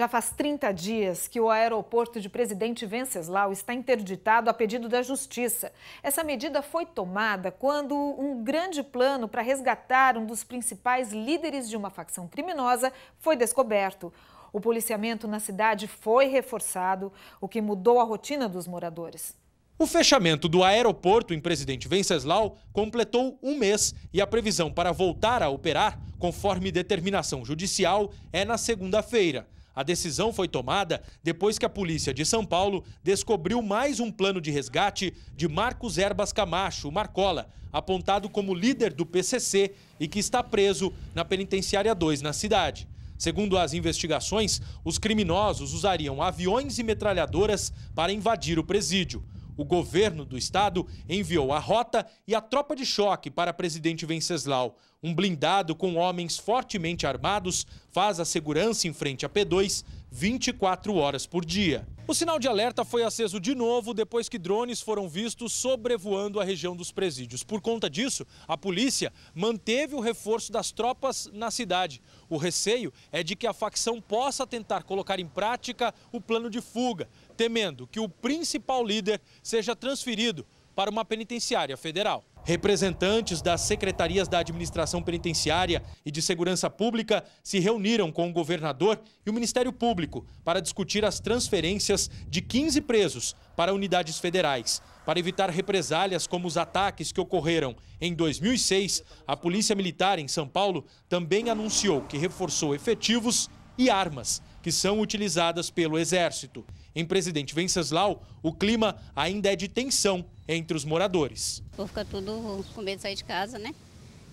Já faz 30 dias que o aeroporto de Presidente Venceslau está interditado a pedido da Justiça. Essa medida foi tomada quando um grande plano para resgatar um dos principais líderes de uma facção criminosa foi descoberto. O policiamento na cidade foi reforçado, o que mudou a rotina dos moradores. O fechamento do aeroporto em Presidente Venceslau completou um mês e a previsão para voltar a operar, conforme determinação judicial, é na segunda-feira. A decisão foi tomada depois que a polícia de São Paulo descobriu mais um plano de resgate de Marcos Erbas Camacho, Marcola, apontado como líder do PCC e que está preso na Penitenciária 2 na cidade. Segundo as investigações, os criminosos usariam aviões e metralhadoras para invadir o presídio o governo do estado enviou a rota e a tropa de choque para presidente Venceslau. Um blindado com homens fortemente armados faz a segurança em frente à P2 24 horas por dia. O sinal de alerta foi aceso de novo depois que drones foram vistos sobrevoando a região dos presídios. Por conta disso, a polícia manteve o reforço das tropas na cidade. O receio é de que a facção possa tentar colocar em prática o plano de fuga, temendo que o principal líder seja transferido para uma penitenciária federal. Representantes das secretarias da Administração Penitenciária e de Segurança Pública se reuniram com o governador e o Ministério Público para discutir as transferências de 15 presos para unidades federais. Para evitar represálias como os ataques que ocorreram em 2006, a Polícia Militar em São Paulo também anunciou que reforçou efetivos e armas que são utilizadas pelo Exército. Em Presidente Venceslau, o clima ainda é de tensão entre os moradores. Por fica tudo com medo de sair de casa, né?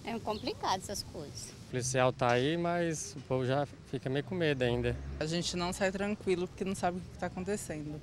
É complicado essas coisas. O policial tá aí, mas o povo já fica meio com medo ainda. A gente não sai tranquilo porque não sabe o que está acontecendo.